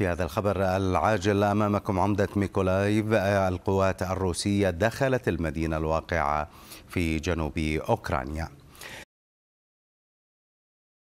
في هذا الخبر العاجل أمامكم عمدة ميكولايف القوات الروسية دخلت المدينة الواقعة في جنوب أوكرانيا